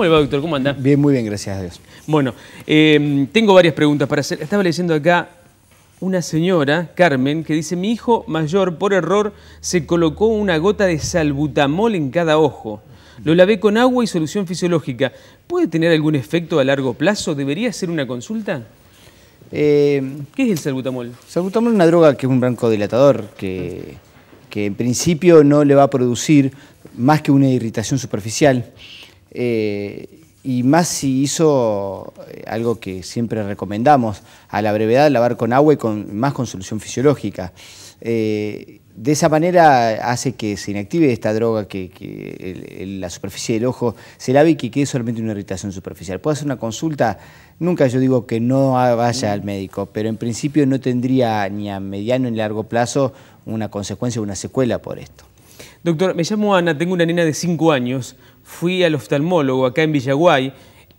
¿Cómo va, doctor? ¿Cómo anda? Bien, muy bien, gracias a Dios. Bueno, em, tengo varias preguntas para hacer. Estaba leyendo acá una señora, Carmen, que dice, mi hijo mayor, por error, se colocó una gota de salbutamol en cada ojo. Lo lavé con agua y solución fisiológica. ¿Puede tener algún efecto a largo plazo? ¿Debería hacer una consulta? Eh, ¿Qué es el salbutamol? Salbutamol es una droga que es un broncodilatador, que, que en principio no le va a producir más que una irritación superficial. Eh, y más si hizo eh, algo que siempre recomendamos, a la brevedad lavar con agua y con, más con solución fisiológica. Eh, de esa manera hace que se inactive esta droga, que, la superficie del ojo se lave y que quede solamente una irritación superficial. Puede hacer una consulta, nunca yo digo que no vaya al médico, pero en principio no tendría ni a mediano ni largo plazo una consecuencia o una secuela por esto. Doctor, me llamo Ana, tengo una nena de 5 años. Fui al oftalmólogo acá en Villaguay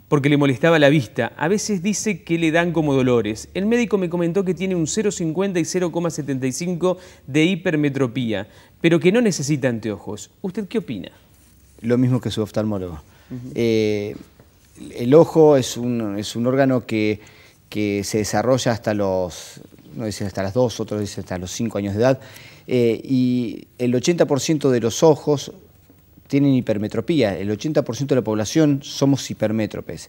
porque le molestaba la vista. A veces dice que le dan como dolores. El médico me comentó que tiene un 0,50 y 0,75 de hipermetropía, pero que no necesita anteojos. ¿Usted qué opina? Lo mismo que su oftalmólogo. Eh, el ojo es un, órgano que se desarrolla hasta los uno dice hasta las dos, otros dicen hasta los cinco años de edad, eh, y el 80% de los ojos tienen hipermetropía, el 80% de la población somos hipermétropes.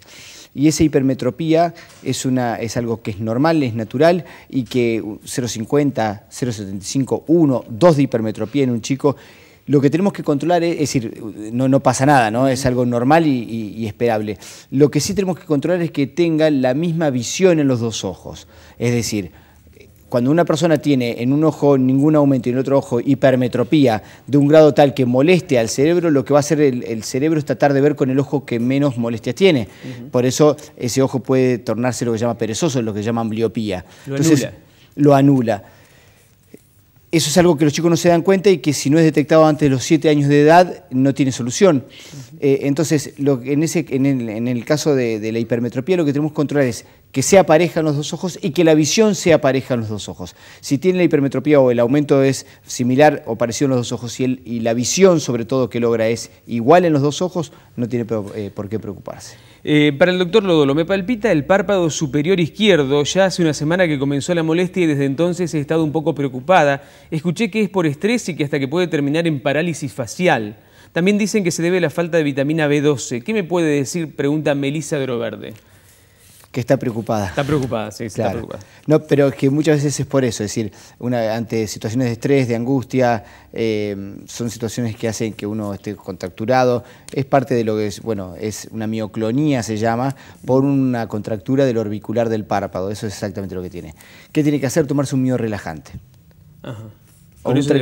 Y esa hipermetropía es, una, es algo que es normal, es natural, y que 0,50, 0,75, 1, 2 de hipermetropía en un chico lo que tenemos que controlar es, es decir, no, no, pasa nada, ¿no? Es algo normal y, y, esperable. Lo que sí tenemos que controlar es que tenga la misma visión en los dos ojos. Es decir, cuando una persona tiene en un ojo ningún aumento y en el otro ojo hipermetropía de un grado tal que moleste al cerebro, lo que va a hacer el, cerebro es tratar de ver con el ojo que menos molestias tiene. Por eso ese ojo puede tornarse lo que se llama perezoso, lo que llaman bliopía. Lo Entonces, anula. Lo anula. Eso es algo que los chicos no se dan cuenta y que si no es detectado antes de los 7 años de edad, no tiene solución. Eh, entonces, en, ese, en, el, caso de, la hipermetropía, lo que tenemos que controlar es que sea pareja en los dos ojos y que la visión sea pareja en los dos ojos. Si tiene la hipermetropía o el aumento es similar o parecido en los dos ojos y, la visión sobre todo que logra es igual en los dos ojos, no tiene eh, por qué preocuparse. Eh, para el doctor Lodolo, me palpita el párpado superior izquierdo. Ya hace una semana que comenzó la molestia y desde entonces he estado un poco preocupada. Escuché que es por estrés y que hasta que puede terminar en parálisis facial. También dicen que se debe a la falta de vitamina B12. ¿Qué me puede decir? Pregunta Melissa Groverde que está preocupada. Está preocupada, sí, está preocupada. No, pero que muchas veces es por eso, es decir, ante situaciones de estrés, de angustia, eh, son situaciones que hacen que uno esté contracturado. Es parte de lo que es, bueno, es una mioclonía se llama, por una contractura del orbicular del párpado. Eso es exactamente lo que tiene. ¿Qué tiene que hacer? Tomarse un mio relajante. Ajá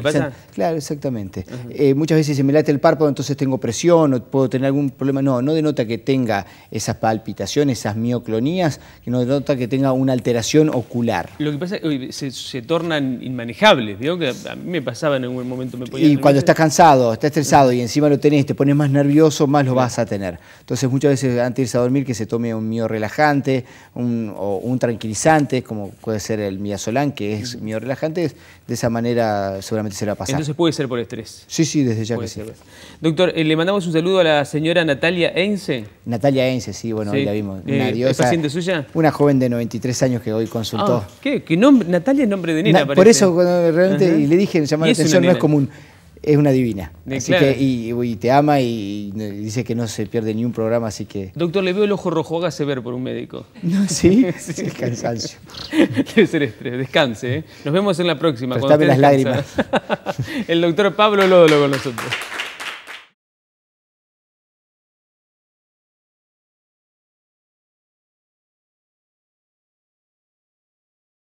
pasa. Claro, exactamente. Eh, muchas veces se me late el párpado, entonces tengo presión o puedo tener algún problema. No, no denota que tenga esas palpitaciones, esas mioclonías, que no denota que tenga una alteración ocular. Lo que pasa es que se, tornan inmanejables. ¿vio? Que a mí me pasaba en algún momento. y cuando estás cansado, estás estresado y encima lo tenés, te pones más nervioso, más lo vas a tener. Entonces muchas veces antes de irse a dormir que se tome un mio relajante un, o un tranquilizante, como puede ser el miazolán, que es mio relajante, de esa manera seguramente se le Entonces puede ser por estrés. Sí, sí, desde ya que sí. Doctor, eh, le mandamos un saludo a la señora Natalia Ense. Natalia Ense, sí, bueno, hoy la vimos. Eh, una diosa, ¿Es paciente suya? Una joven de 93 años que hoy consultó. Ah, ¿Qué? ¿Qué nombre? Natalia es nombre de nena, Por eso, cuando realmente le dije, llamar la atención, no es común es una divina. y, te ama y, dice que no se pierde ni un programa, así que... Doctor, le veo el ojo rojo, hágase ver por un médico. sí, sí. cansancio. Debe ser estrés, descanse. ¿eh? Nos vemos en la próxima. Cuando las lágrimas. el doctor Pablo lo con nosotros.